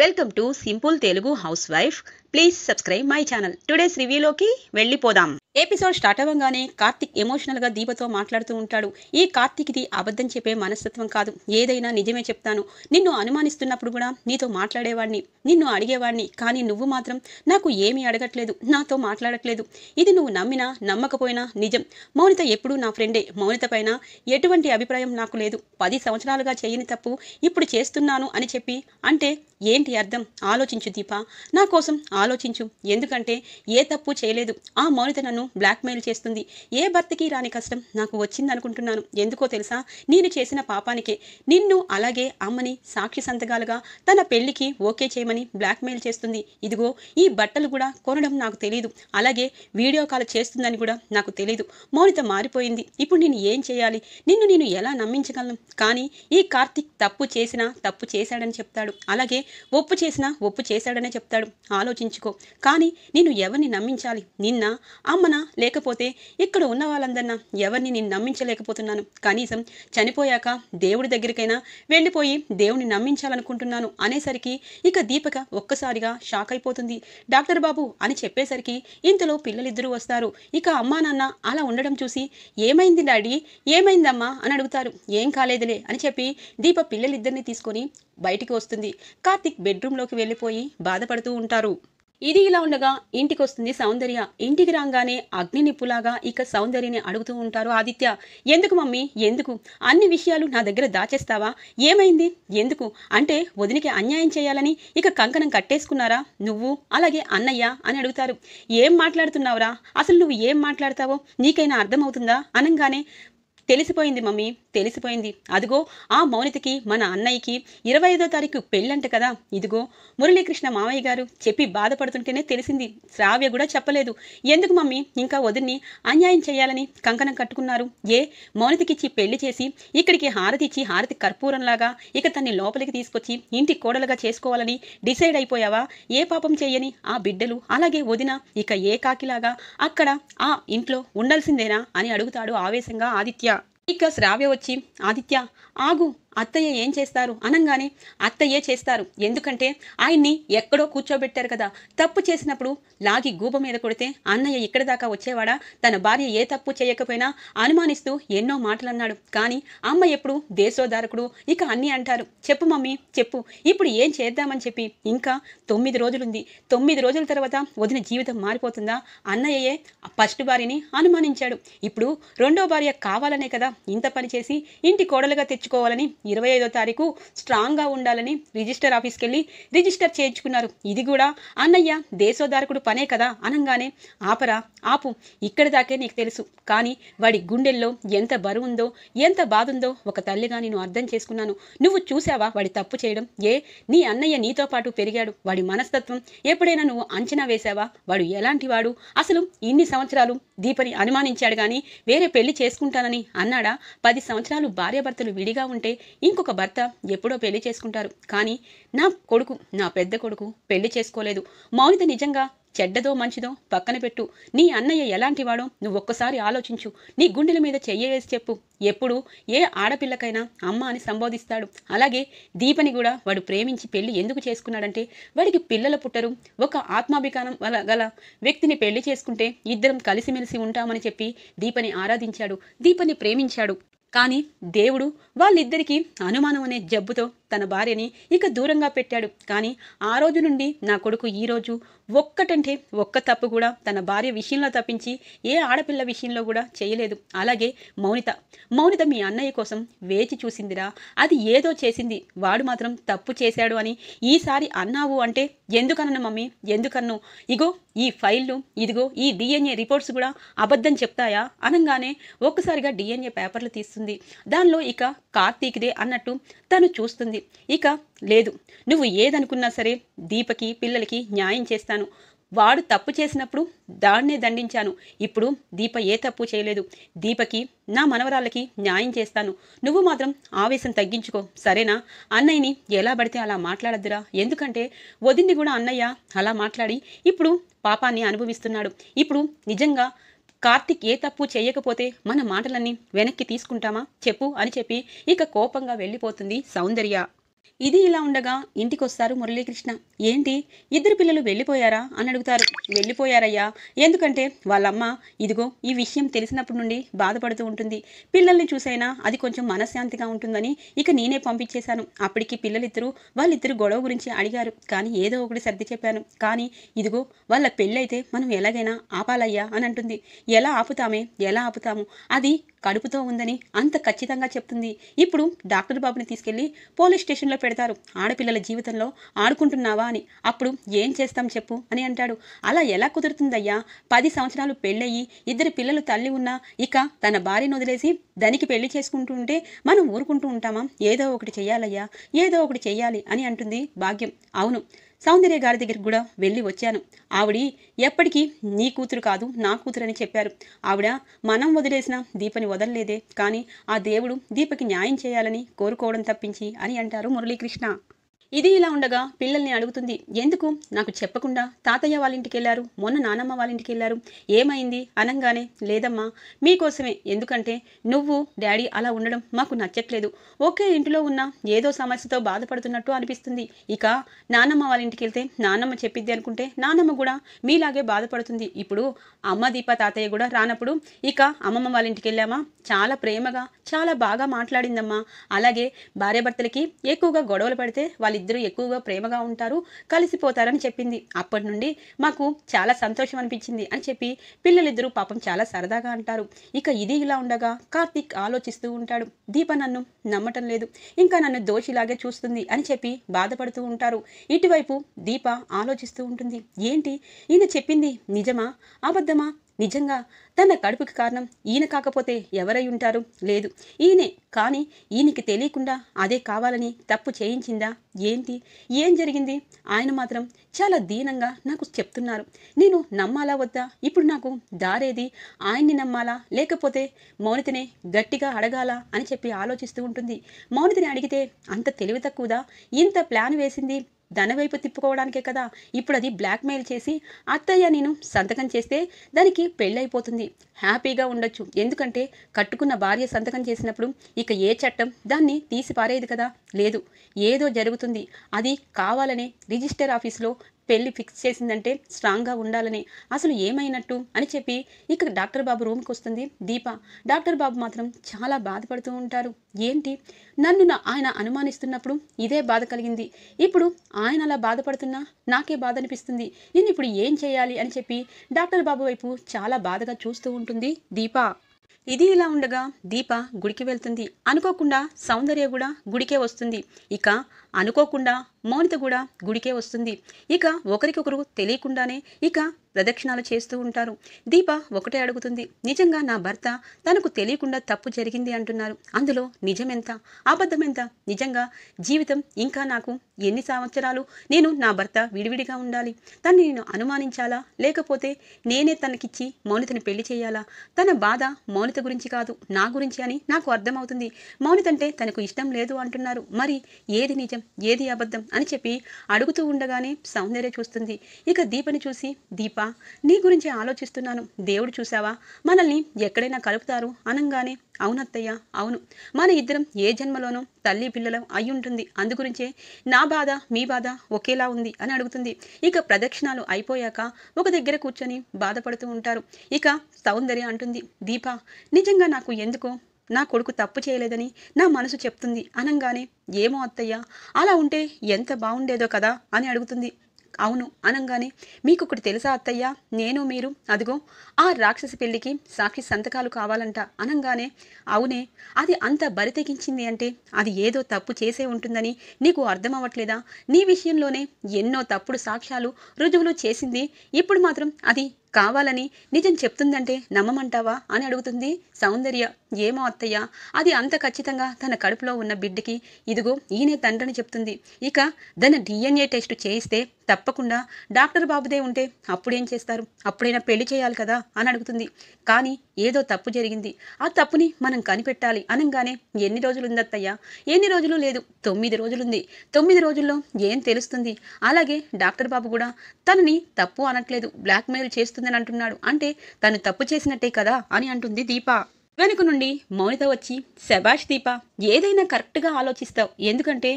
welcome to simple Telugu housewife please subscribe my channel today's రివ్యూలోకి వెళ్ళిపోదాం episode start అవ్వగానే కార్తిక్ ఎమోషనల్గా దీపతో మాట్లాడుతూ ఉంటాడు ఈ కార్తిక్ది అబద్ధం చెప్పే మనస్తత్వం కాదు ఏదైనా నిజమే చెప్తాను నిన్ను అనుమానిస్తున్నప్పుడు కూడా నీతో మాట్లాడేవాడిని నిన్ను అడిగేవాడిని కానీ నువ్వు మాత్రం నాకు ఏమీ అడగట్లేదు నాతో మాట్లాడట్లేదు ఇది నువ్వు నమ్మినా నమ్మకపోయినా నిజం మౌనిత ఎప్పుడూ నా ఫ్రెండే మౌనిత పైన ఎటువంటి అభిప్రాయం నాకు లేదు పది సంవత్సరాలుగా చేయని తప్పు ఇప్పుడు చేస్తున్నాను అని చెప్పి అంటే ఏంటి అర్థం ఆలోచించు దీప నా కోసం ఆలోచించు ఎందుకంటే ఏ తప్పు చేయలేదు ఆ మౌనిత నన్ను బ్లాక్మెయిల్ చేస్తుంది ఏ భర్తకి రాని కష్టం నాకు వచ్చింది అనుకుంటున్నాను ఎందుకో తెలుసా నేను చేసిన పాపానికే నిన్ను అలాగే అమ్మని సాక్షి సంతకాలుగా తన పెళ్లికి ఓకే చేయమని బ్లాక్మెయిల్ చేస్తుంది ఇదిగో ఈ బట్టలు కూడా కొనడం నాకు తెలియదు అలాగే వీడియో కాల్ చేస్తుందని కూడా నాకు తెలియదు మౌనిత మారిపోయింది ఇప్పుడు నేను ఏం చేయాలి నిన్ను నేను ఎలా నమ్మించగలను కానీ ఈ కార్తిక్ తప్పు చేసినా తప్పు చేశాడని చెప్తాడు అలాగే ఒప్పు చేసినా ఒప్పు చేశాడనే చెప్తాడు ఆలోచించుకో కానీ నేను ఎవరిని నమ్మించాలి నిన్న అమ్మ అవునా లేకపోతే ఇక్కడ ఉన్న వాళ్ళందరినా ఎవరిని నేను నమ్మించలేకపోతున్నాను కనీసం చనిపోయాక దేవుడి దగ్గరికైనా వెళ్ళిపోయి దేవుని నమ్మించాలనుకుంటున్నాను అనేసరికి ఇక దీపక ఒక్కసారిగా షాక్ అయిపోతుంది డాక్టర్ బాబు అని చెప్పేసరికి ఇంతలో పిల్లలిద్దరూ వస్తారు ఇక అమ్మా నాన్న అలా ఉండడం చూసి ఏమైంది డాడీ ఏమైందమ్మా అని అడుగుతారు ఏం కాలేదులే అని చెప్పి దీప పిల్లలిద్దరిని తీసుకొని బయటికి వస్తుంది కార్తిక్ బెడ్రూమ్లోకి వెళ్ళిపోయి బాధపడుతూ ఉంటారు ఇది ఇలా ఉండగా ఇంటికి వస్తుంది సౌందర్య ఇంటికి రాగానే అగ్ని నిప్పులాగా ఇక సౌందర్యని అడుగుతూ ఉంటారు ఆదిత్య ఎందుకు మమ్మీ ఎందుకు అన్ని విషయాలు నా దగ్గర దాచేస్తావా ఏమైంది ఎందుకు అంటే వదినికి అన్యాయం చేయాలని ఇక కంకణం కట్టేసుకున్నారా నువ్వు అలాగే అన్నయ్య అని అడుగుతారు ఏం మాట్లాడుతున్నావురా అసలు నువ్వు ఏం మాట్లాడతావో నీకైనా అర్థమవుతుందా అనంగానే తెలిసిపోయింది మమ్మీ తెలిసిపోయింది అదిగో ఆ మౌనితకి మన అన్నయ్యకి ఇరవై ఐదో తారీఖు పెళ్ళంట కదా ఇదిగో మురళీకృష్ణ మామయ్య గారు చెప్పి బాధపడుతుంటేనే తెలిసింది శ్రావ్య కూడా చెప్పలేదు ఎందుకు మమ్మీ ఇంకా వదిన్ని అన్యాయం చేయాలని కంకణం కట్టుకున్నారు ఏ మౌనితకిచ్చి పెళ్లి చేసి ఇక్కడికి హారతి ఇచ్చి హారతి కర్పూరంలాగా ఇక తన్ని లోపలికి తీసుకొచ్చి ఇంటి కోడలుగా చేసుకోవాలని డిసైడ్ అయిపోయావా ఏ పాపం చేయని ఆ బిడ్డలు అలాగే వదిన ఇక ఏ కాకిలాగా అక్కడ ఆ ఇంట్లో ఉండాల్సిందేనా అని అడుగుతాడు ఆవేశంగా ఆదిత్య ఇక శ్రావ్య వచ్చి ఆదిత్య ఆగు అత్తయ్య ఏం చేస్తారు అనంగానే అత్తయ్యే చేస్తారు ఎందుకంటే ఆయన్ని ఎక్కడో కూర్చోబెట్టారు కదా తప్పు చేసినప్పుడు లాగి గూబ మీద కొడితే అన్నయ్య ఇక్కడ దాకా వచ్చేవాడా తన భార్య ఏ తప్పు చేయకపోయినా అనుమానిస్తూ ఎన్నో మాటలన్నాడు కానీ అమ్మ ఎప్పుడు దేశోదారకుడు ఇక అన్ని అంటారు చెప్పు మమ్మీ చెప్పు ఇప్పుడు ఏం చేద్దామని చెప్పి ఇంకా తొమ్మిది రోజులుంది తొమ్మిది రోజుల తర్వాత వదిన జీవితం మారిపోతుందా అన్నయ్యే ఫస్ట్ భార్యని అనుమానించాడు ఇప్పుడు రెండో భార్య కావాలనే కదా ఇంత పని చేసి ఇంటి కోడలుగా తెచ్చుకోవాలని ఇరవై ఐదో తారీఖు స్ట్రాంగ్గా ఉండాలని రిజిస్టర్ ఆఫీస్కి వెళ్ళి రిజిస్టర్ చేయించుకున్నారు ఇది కూడా అన్నయ్య దేశోదారకుడు పనే కదా అనగానే ఆపరా ఆపు ఇక్కడి దాకే నీకు తెలుసు కానీ వాడి గుండెల్లో ఎంత బరువు ఉందో ఎంత బాధ ఉందో ఒక తల్లిగా నేను అర్థం చేసుకున్నాను నువ్వు చూసావా వాడి తప్పు చేయడం ఏ నీ అన్నయ్య నీతో పాటు పెరిగాడు వాడి మనస్తత్వం ఎప్పుడైనా నువ్వు అంచనా వేశావా వాడు ఎలాంటి వాడు అసలు ఇన్ని సంవత్సరాలు దీపని అనుమానించాడు కానీ వేరే పెళ్లి చేసుకుంటానని అన్నాడా పది సంవత్సరాలు భార్యాభర్తలు విడిగా ఉంటే ఇంకొక భర్త ఎప్పుడో పెళ్లి చేసుకుంటారు కానీ నా కొడుకు నా పెద్ద కొడుకు పెళ్లి చేసుకోలేదు మౌనిత నిజంగా చెడ్డదో మంచిదో పక్కన పెట్టు నీ అన్నయ్య ఎలాంటివాడో నువ్వు ఒక్కసారి ఆలోచించు నీ గుండెల మీద చెయ్యేసి చెప్పు ఎప్పుడు ఏ ఆడపిల్లకైనా అమ్మ అని సంబోధిస్తాడు అలాగే దీపని కూడా వాడు ప్రేమించి పెళ్లి ఎందుకు చేసుకున్నాడంటే వాడికి పిల్లలు పుట్టరు ఒక ఆత్మాభిమానం గల వ్యక్తిని పెళ్లి చేసుకుంటే ఇద్దరం కలిసిమెలిసి ఉంటామని చెప్పి దీపని ఆరాధించాడు దీపని ప్రేమించాడు కానీ దేవుడు వాళ్ళిద్దరికీ అనుమానం అనే జబ్బుతో తన భార్యని ఇక దూరంగా పెట్టాడు కానీ ఆ రోజు నుండి నా కొడుకు ఈరోజు ఒక్కటంటే ఒక్క తప్పు కూడా తన భార్య విషయంలో తప్పించి ఏ ఆడపిల్ల విషయంలో కూడా చేయలేదు అలాగే మౌనిత మౌనిత మీ అన్నయ్య కోసం వేచి చూసిందిరా అది ఏదో చేసింది వాడు మాత్రం తప్పు చేశాడు అని ఈసారి అన్నావు అంటే ఎందుకన్న మమ్మీ ఎందుకన్ను ఇగో ఈ ఫైళ్ళు ఇదిగో ఈ డిఎన్ఏ రిపోర్ట్స్ కూడా అబద్ధం చెప్తాయా అనగానే ఒక్కసారిగా డిఎన్ఏ పేపర్లు తీస్తుంది దానిలో ఇక కార్తీక్దే అన్నట్టు తను చూస్తుంది అనుకుంది ఇక లేదు నువ్వు ఏదనుకున్నా సరే దీపకి పిల్లలకి న్యాయం చేస్తాను వాడు తప్పు చేసినప్పుడు దాన్నే దండించాను ఇప్పుడు దీప ఏ తప్పు చేయలేదు దీపకి నా మనవరాళ్ళకి న్యాయం చేస్తాను నువ్వు మాత్రం ఆవేశం తగ్గించుకో సరేనా అన్నయ్యని ఎలా పడితే అలా మాట్లాడద్దురా ఎందుకంటే వదిన్ని కూడా అన్నయ్య అలా మాట్లాడి ఇప్పుడు పాపాన్ని అనుభవిస్తున్నాడు ఇప్పుడు నిజంగా కార్తిక్ ఏ తప్పు చేయకపోతే మన మాటలన్నీ వెనక్కి తీసుకుంటామా చెప్పు అని చెప్పి ఇక కోపంగా వెళ్ళిపోతుంది సౌందర్య ఇది ఇలా ఉండగా ఇంటికొస్తారు మురళీకృష్ణ ఏంటి ఇద్దరు పిల్లలు వెళ్ళిపోయారా అని అడుగుతారు వెళ్ళిపోయారయ్యా ఎందుకంటే వాళ్ళమ్మ ఇదిగో ఈ విషయం తెలిసినప్పటి నుండి బాధపడుతూ ఉంటుంది పిల్లల్ని చూసైనా అది కొంచెం మనశ్శాంతిగా ఉంటుందని ఇక నేనే పంపించేశాను అప్పటికి పిల్లలిద్దరూ వాళ్ళిద్దరు గొడవ గురించి అడిగారు కానీ ఏదో ఒకటి సర్ది చెప్పాను కానీ ఇదిగో వాళ్ళ పెళ్ళైతే మనం ఎలాగైనా ఆపాలయ్యా అని అంటుంది ఎలా ఆపుతామే ఎలా ఆపుతాము అది కడుపుతో ఉందని అంత ఖచ్చితంగా చెప్తుంది ఇప్పుడు డాక్టర్ బాబుని తీసుకెళ్లి పోలీస్ స్టేషన్ టెన్షన్లో పెడతారు ఆడపిల్లల జీవితంలో ఆడుకుంటున్నావా అని అప్పుడు ఏం చేస్తాం చెప్పు అని అంటాడు అలా ఎలా కుదురుతుందయ్యా పది సంవత్సరాలు పెళ్ళయ్యి ఇద్దరు పిల్లలు తల్లి ఉన్నా ఇక తన భార్యను వదిలేసి దానికి పెళ్లి చేసుకుంటుంటే మనం ఊరుకుంటూ ఉంటామా ఏదో ఒకటి చేయాలయ్యా ఏదో ఒకటి చేయాలి అని అంటుంది భాగ్యం అవును సౌందర్య గారి దగ్గరికి కూడా వెళ్ళి వచ్చాను ఆవిడ ఎప్పటికీ నీ కూతురు కాదు నా కూతురు అని చెప్పారు ఆవిడ మనం వదిలేసిన దీపని వదలలేదే కానీ ఆ దేవుడు దీపకి న్యాయం చేయాలని కోరుకోవడం తప్పించి అని అంటారు మురళీకృష్ణ ఇది ఇలా ఉండగా పిల్లల్ని అడుగుతుంది ఎందుకు నాకు చెప్పకుండా తాతయ్య వాళ్ళ వెళ్ళారు మొన్న నానమ్మ వాళ్ళ ఇంటికి వెళ్ళారు ఏమైంది అనంగానే లేదమ్మా మీకోసమే ఎందుకంటే నువ్వు డాడీ అలా ఉండడం మాకు నచ్చట్లేదు ఒకే ఇంటిలో ఉన్న ఏదో సమస్యతో బాధపడుతున్నట్టు అనిపిస్తుంది ఇక నానమ్మ వాళ్ళ ఇంటికి వెళ్తే నానమ్మ చెప్పిద్ది అనుకుంటే నానమ్మ కూడా మీలాగే బాధపడుతుంది ఇప్పుడు అమ్మ దీప తాతయ్య కూడా రానప్పుడు ఇక అమ్మమ్మ వాళ్ళ వెళ్ళామా చాలా ప్రేమగా చాలా బాగా మాట్లాడిందమ్మా అలాగే భార్యాభర్తలకి ఎక్కువగా గొడవలు పడితే వాళ్ళ ఇద్దరు ఎక్కువగా ప్రేమగా ఉంటారు కలిసిపోతారని చెప్పింది అప్పటి నుండి మాకు చాలా సంతోషం అనిపించింది అని చెప్పి పిల్లలిద్దరూ పాపం చాలా సరదాగా అంటారు ఇక ఇది ఇలా ఉండగా కార్తిక్ ఆలోచిస్తూ ఉంటాడు దీప నన్ను నమ్మటం లేదు ఇంకా నన్ను దోషిలాగే చూస్తుంది అని చెప్పి బాధపడుతూ ఉంటారు ఇటువైపు దీప ఆలోచిస్తూ ఉంటుంది ఏంటి ఈయన చెప్పింది నిజమా అబద్ధమా నిజంగా తన కడుపుకి కారణం ఈయన కాకపోతే ఎవరై ఉంటారు లేదు ఈయనే కానీ ఈయనకి తెలియకుండా అదే కావాలని తప్పు చేయించిందా ఏంటి ఏం జరిగింది ఆయన మాత్రం చాలా దీనంగా నాకు చెప్తున్నారు నేను నమ్మాలా వద్దా ఇప్పుడు నాకు దారేది ఆయన్ని నమ్మాలా లేకపోతే మౌనితనే గట్టిగా అడగాలా అని చెప్పి ఆలోచిస్తూ ఉంటుంది మౌనితని అడిగితే అంత తెలివి తక్కువదా ఇంత ప్లాన్ వేసింది దాని వైపు తిప్పుకోవడానికే కదా ఇప్పుడు అది బ్లాక్మెయిల్ చేసి అత్తయ్య నేను సంతకం చేస్తే దానికి పెళ్ళైపోతుంది హ్యాపీగా ఉండొచ్చు ఎందుకంటే కట్టుకున్న భార్య సంతకం చేసినప్పుడు ఇక ఏ చట్టం దాన్ని తీసి పారేది కదా లేదు ఏదో జరుగుతుంది అది కావాలనే రిజిస్టర్ ఆఫీస్లో పెళ్ళి ఫిక్స్ చేసిందంటే స్ట్రాంగ్గా ఉండాలని అసలు ఏమైనట్టు అని చెప్పి ఇక డాక్టర్ బాబు రూమ్కి వస్తుంది దీప డాక్టర్ బాబు మాత్రం చాలా బాధపడుతూ ఉంటారు ఏంటి నన్ను నా ఆయన అనుమానిస్తున్నప్పుడు ఇదే బాధ కలిగింది ఇప్పుడు ఆయన అలా బాధపడుతున్నా నాకే బాధ అనిపిస్తుంది నేను ఇప్పుడు ఏం చేయాలి అని చెప్పి డాక్టర్ బాబు వైపు చాలా బాధగా చూస్తూ ఉంటుంది దీప ఇది ఇలా ఉండగా దీప గుడికి వెళ్తుంది అనుకోకుండా సౌందర్య కూడా గుడికే వస్తుంది ఇక అనుకోకుండా మౌనిత కూడా గుడికే వస్తుంది ఇక ఒకరికొకరు తెలియకుండానే ఇక ప్రదక్షిణాలు చేస్తూ ఉంటారు దీప ఒకటే అడుగుతుంది నిజంగా నా భర్త తనకు తెలియకుండా తప్పు జరిగింది అంటున్నారు అందులో నిజమెంత అబద్ధమెంత నిజంగా జీవితం ఇంకా నాకు ఎన్ని సంవత్సరాలు నేను నా భర్త విడివిడిగా ఉండాలి తన్ని నేను అనుమానించాలా లేకపోతే నేనే తనకిచ్చి మౌనితని పెళ్లి చేయాలా తన బాధ మౌనిత గురించి కాదు నా గురించి అని నాకు అర్థమవుతుంది మౌనితంటే తనకు ఇష్టం లేదు అంటున్నారు మరి ఏది నిజం అబద్ధం ఏది అబద్ధం అని చెప్పి అడుగుతూ ఉండగానే సౌందర్య చూస్తుంది ఇక దీపని చూసి దీప నీ గురించి ఆలోచిస్తున్నాను దేవుడు చూసావా మనల్ని ఎక్కడైనా కలుపుతారు అనంగానే అవునత్తయ్య అవును మన ఇద్దరం ఏ జన్మలోనూ తల్లి అయి ఉంటుంది అందుగురించే నా బాధ మీ బాధ ఒకేలా ఉంది అని అడుగుతుంది ఇక ప్రదక్షిణాలు అయిపోయాక ఒక దగ్గర కూర్చొని బాధపడుతూ ఉంటారు ఇక సౌందర్య అంటుంది దీప నిజంగా నాకు ఎందుకో నా కొడుకు తప్పు చేయలేదని నా మనసు చెప్తుంది అనంగానే ఏమో అత్తయ్యా అలా ఉంటే ఎంత బాగుండేదో కదా అని అడుగుతుంది అవును అనంగానే మీకు ఒకటి తెలుసా అత్తయ్య నేను మీరు అదిగో ఆ రాక్షసి పెళ్లికి సాక్షి సంతకాలు కావాలంట అనంగానే అవునే అది అంత బరితెగించింది అంటే అది ఏదో తప్పు చేసే ఉంటుందని నీకు అర్థం అవ్వట్లేదా నీ విషయంలోనే ఎన్నో తప్పుడు సాక్ష్యాలు రుజువులు చేసింది ఇప్పుడు మాత్రం అది కావాలని నిజం చెప్తుందంటే నమ్మమంటావా అని అడుగుతుంది సౌందర్య ఏమో అత్తయ్య అది అంత ఖచ్చితంగా తన కడుపులో ఉన్న బిడ్డకి ఇదిగో ఈయనే తండ్రిని చెప్తుంది ఇక తన డిఎన్ఏ టెస్ట్ చేయిస్తే తప్పకుండా డాక్టర్ బాబుదే ఉంటే అప్పుడేం చేస్తారు అప్పుడైనా పెళ్లి చేయాలి కదా అని అడుగుతుంది కానీ ఏదో తప్పు జరిగింది ఆ తప్పుని మనం కనిపెట్టాలి అనగానే ఎన్ని రోజులుంది ఎన్ని రోజులు లేదు తొమ్మిది రోజులుంది తొమ్మిది రోజుల్లో ఏం తెలుస్తుంది అలాగే డాక్టర్ బాబు కూడా తనని తప్పు అనట్లేదు బ్లాక్మెయిల్ చేస్తుందని అంటున్నాడు అంటే తను తప్పు చేసినట్టే కదా అని అంటుంది దీప వెనుక నుండి మౌనిత వచ్చి శబాష్ దీప ఏదైనా కరెక్ట్గా ఆలోచిస్తావు ఎందుకంటే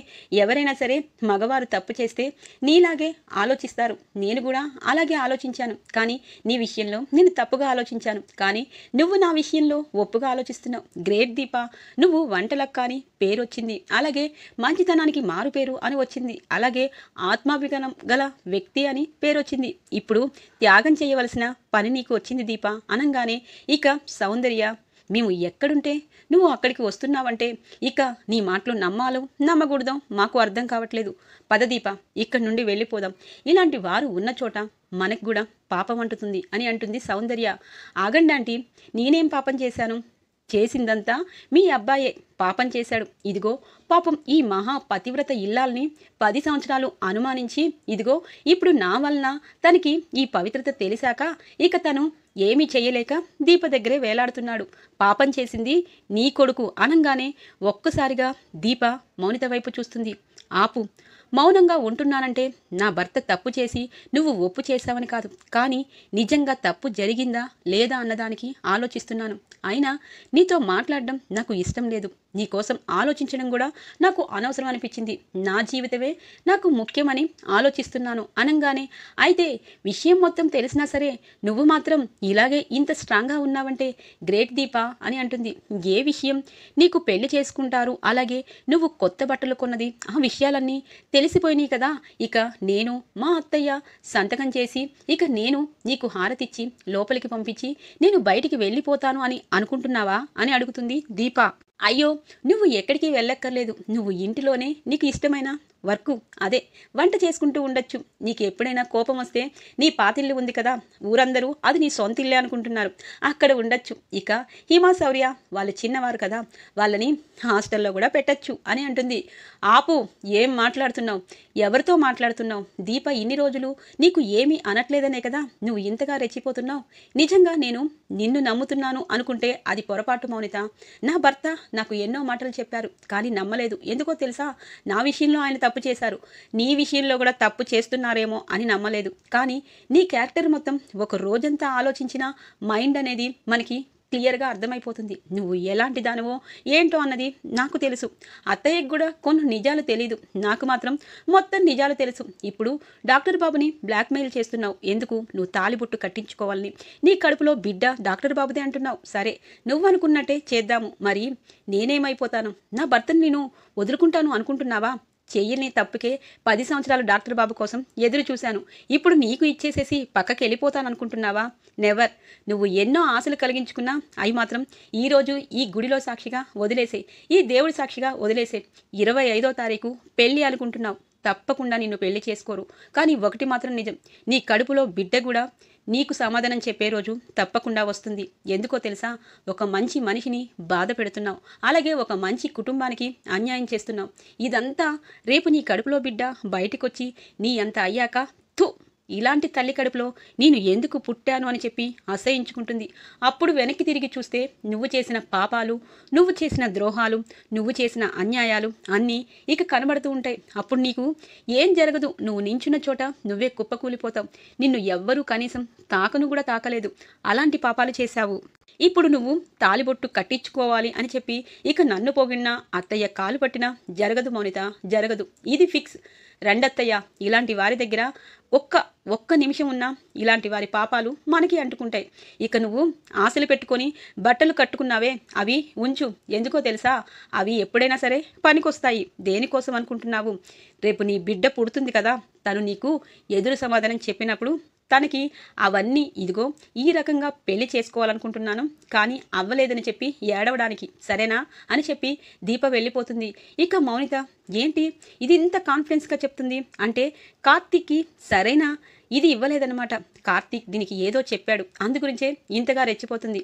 ఎవరైనా సరే మగవారు తప్పు చేస్తే నీలాగే ఆలోచిస్తారు నేను కూడా అలాగే ఆలోచించాను కానీ నీ విషయంలో నేను తప్పుగా ఆలోచించాను కానీ నువ్వు నా విషయంలో ఒప్పుగా ఆలోచిస్తున్నావు గ్రేట్ దీప నువ్వు వంటలకు కానీ పేరు వచ్చింది అలాగే మంచితనానికి మారు పేరు అని వచ్చింది అలాగే ఆత్మాభిగనం గల వ్యక్తి అని పేరు వచ్చింది ఇప్పుడు త్యాగం చేయవలసిన పని నీకు వచ్చింది దీప అనంగానే ఇక సౌందర్య మేము ఎక్కడుంటే నువ్వు అక్కడికి వస్తున్నావంటే ఇక నీ మాటలు నమ్మాలో నమ్మకూడదాం మాకు అర్థం కావట్లేదు పదదీప ఇక్కడి నుండి వెళ్ళిపోదాం ఇలాంటి వారు ఉన్న చోట మనకు కూడా పాపం అంటుతుంది అని అంటుంది సౌందర్య ఆగండి ఆంటీ నేనేం పాపం చేశాను చేసిందంతా మీ అబ్బాయే పాపం చేశాడు ఇదిగో పాపం ఈ మహా పతివ్రత ఇల్లాల్ని పది సంవత్సరాలు అనుమానించి ఇదిగో ఇప్పుడు నా వలన తనకి ఈ పవిత్రత తెలిసాక ఇక తను ఏమీ చేయలేక దీప దగ్గరే వేలాడుతున్నాడు పాపం చేసింది నీ కొడుకు అనంగానే ఒక్కసారిగా దీప మౌనిత వైపు చూస్తుంది ఆపు మౌనంగా ఉంటున్నానంటే నా భర్త తప్పు చేసి నువ్వు ఒప్పు చేశావని కాదు కానీ నిజంగా తప్పు జరిగిందా లేదా అన్నదానికి ఆలోచిస్తున్నాను అయినా నీతో మాట్లాడడం నాకు ఇష్టం లేదు నీకోసం ఆలోచించడం కూడా నాకు అనవసరం అనిపించింది నా జీవితమే నాకు ముఖ్యమని ఆలోచిస్తున్నాను అనంగానే అయితే విషయం మొత్తం తెలిసినా సరే నువ్వు మాత్రం ఇలాగే ఇంత స్ట్రాంగ్గా ఉన్నావంటే గ్రేట్ దీపా అని అంటుంది ఏ విషయం నీకు పెళ్లి చేసుకుంటారు అలాగే నువ్వు కొత్త బట్టలు కొన్నది ఆ విషయాలన్నీ తెలిసిపోయినాయి కదా ఇక నేను మా అత్తయ్య సంతకం చేసి ఇక నేను నీకు హారతిచ్చి లోపలికి పంపించి నేను బయటికి వెళ్ళిపోతాను అని అనుకుంటున్నావా అని అడుగుతుంది దీప అయ్యో నువ్వు ఎక్కడికి వెళ్ళక్కర్లేదు నువ్వు ఇంటిలోనే నీకు ఇష్టమైన వర్కు అదే వంట చేసుకుంటూ ఉండొచ్చు నీకు ఎప్పుడైనా కోపం వస్తే నీ పాతిల్లు ఉంది కదా ఊరందరూ అది నీ సొంత ఇల్లే అనుకుంటున్నారు అక్కడ ఉండొచ్చు ఇక హిమా శౌర్య వాళ్ళు చిన్నవారు కదా వాళ్ళని హాస్టల్లో కూడా పెట్టచ్చు అని అంటుంది ఆపు ఏం మాట్లాడుతున్నావు ఎవరితో మాట్లాడుతున్నావు దీప ఇన్ని రోజులు నీకు ఏమీ అనట్లేదనే కదా నువ్వు ఇంతగా రెచ్చిపోతున్నావు నిజంగా నేను నిన్ను నమ్ముతున్నాను అనుకుంటే అది పొరపాటు మౌనిత నా భర్త నాకు ఎన్నో మాటలు చెప్పారు కానీ నమ్మలేదు ఎందుకో తెలుసా నా విషయంలో ఆయన తప్పు తప్పు చేశారు నీ విషయంలో కూడా తప్పు చేస్తున్నారేమో అని నమ్మలేదు కానీ నీ క్యారెక్టర్ మొత్తం ఒక రోజంతా ఆలోచించిన మైండ్ అనేది మనకి క్లియర్గా అర్థమైపోతుంది నువ్వు ఎలాంటి దానివో ఏంటో అన్నది నాకు తెలుసు అత్తయ్యకు కూడా కొన్ని నిజాలు తెలీదు నాకు మాత్రం మొత్తం నిజాలు తెలుసు ఇప్పుడు డాక్టర్ బాబుని బ్లాక్మెయిల్ చేస్తున్నావు ఎందుకు నువ్వు తాలిబుట్టు కట్టించుకోవాలని నీ కడుపులో బిడ్డ డాక్టర్ బాబుదే అంటున్నావు సరే నువ్వు అనుకున్నట్టే చేద్దాము మరి నేనేమైపోతాను నా భర్తను నేను వదులుకుంటాను అనుకుంటున్నావా చెయ్యని తప్పుకే పది సంవత్సరాలు డాక్టర్ బాబు కోసం ఎదురు చూశాను ఇప్పుడు నీకు ఇచ్చేసేసి పక్కకి వెళ్ళిపోతాననుకుంటున్నావా నెవర్ నువ్వు ఎన్నో ఆశలు కలిగించుకున్నా అవి మాత్రం ఈరోజు ఈ గుడిలో సాక్షిగా వదిలేసే ఈ దేవుడి సాక్షిగా వదిలేసే ఇరవై ఐదో తారీఖు పెళ్ళి అనుకుంటున్నావు తప్పకుండా నిన్ను పెళ్లి చేసుకోరు కానీ ఒకటి మాత్రం నిజం నీ కడుపులో బిడ్డ కూడా నీకు సమాధానం చెప్పే రోజు తప్పకుండా వస్తుంది ఎందుకో తెలుసా ఒక మంచి మనిషిని బాధ పెడుతున్నావు అలాగే ఒక మంచి కుటుంబానికి అన్యాయం చేస్తున్నావు ఇదంతా రేపు నీ కడుపులో బిడ్డ బయటకొచ్చి నీ అంత అయ్యాక థు ఇలాంటి తల్లి కడుపులో నేను ఎందుకు పుట్టాను అని చెప్పి అసహించుకుంటుంది అప్పుడు వెనక్కి తిరిగి చూస్తే నువ్వు చేసిన పాపాలు నువ్వు చేసిన ద్రోహాలు నువ్వు చేసిన అన్యాయాలు అన్నీ ఇక కనబడుతూ ఉంటాయి అప్పుడు నీకు ఏం జరగదు నువ్వు నించున్న చోట నువ్వే కుప్పకూలిపోతావు నిన్ను ఎవ్వరూ కనీసం తాకను కూడా తాకలేదు అలాంటి పాపాలు చేశావు ఇప్పుడు నువ్వు తాలిబొట్టు కట్టించుకోవాలి అని చెప్పి ఇక నన్ను పోగిన్నా అత్తయ్య కాలు పట్టినా జరగదు మౌనిత జరగదు ఇది ఫిక్స్ రెండత్తయ్య ఇలాంటి వారి దగ్గర ఒక్క ఒక్క నిమిషం ఉన్నా ఇలాంటి వారి పాపాలు మనకి అంటుకుంటాయి ఇక నువ్వు ఆశలు పెట్టుకొని బట్టలు కట్టుకున్నావే అవి ఉంచు ఎందుకో తెలుసా అవి ఎప్పుడైనా సరే పనికొస్తాయి దేనికోసం అనుకుంటున్నావు రేపు నీ బిడ్డ పుడుతుంది కదా తను నీకు ఎదురు సమాధానం చెప్పినప్పుడు తనకి అవన్నీ ఇదిగో ఈ రకంగా పెళ్లి చేసుకోవాలనుకుంటున్నాను కానీ అవ్వలేదని చెప్పి ఏడవడానికి సరేనా అని చెప్పి దీప వెళ్ళిపోతుంది ఇక మౌనిత ఏంటి ఇది ఇంత కాన్ఫిడెన్స్గా చెప్తుంది అంటే కార్తీక్కి సరేనా ఇది ఇవ్వలేదన్నమాట కార్తీక్ దీనికి ఏదో చెప్పాడు అందుగురించే ఇంతగా రెచ్చిపోతుంది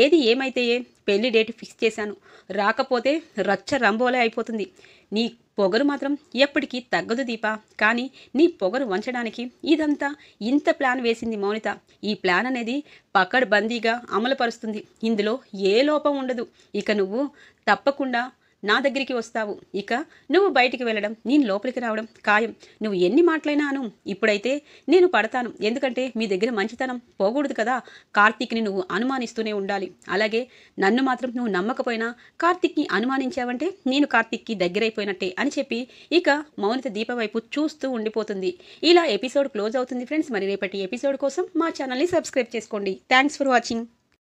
ఏది ఏమైతే పెళ్లి డేట్ ఫిక్స్ చేశాను రాకపోతే రచ్చ రంబోలే అయిపోతుంది నీ పొగరు మాత్రం ఎప్పటికీ తగ్గదు దీప కానీ నీ పొగరు వంచడానికి ఇదంతా ఇంత ప్లాన్ వేసింది మౌనిత ఈ ప్లాన్ అనేది పకడ్బందీగా అమలుపరుస్తుంది ఇందులో ఏ లోపం ఉండదు ఇక నువ్వు తప్పకుండా నా దగ్గరికి వస్తావు ఇక నువ్వు బయటికి వెళ్ళడం నేను లోపలికి రావడం ఖాయం నువ్వు ఎన్ని మాటలైనా అను ఇప్పుడైతే నేను పడతాను ఎందుకంటే మీ దగ్గర మంచితనం పోకూడదు కదా కార్తీక్ని నువ్వు అనుమానిస్తూనే ఉండాలి అలాగే నన్ను మాత్రం నువ్వు నమ్మకపోయినా కార్తీక్ని అనుమానించావంటే నేను కార్తీక్కి దగ్గరైపోయినట్టే అని చెప్పి ఇక మౌనిత దీప వైపు చూస్తూ ఉండిపోతుంది ఇలా ఎపిసోడ్ క్లోజ్ అవుతుంది ఫ్రెండ్స్ మరి రేపటి ఎపిసోడ్ కోసం మా ఛానల్ని సబ్స్క్రైబ్ చేసుకోండి థ్యాంక్స్ ఫర్ వాచింగ్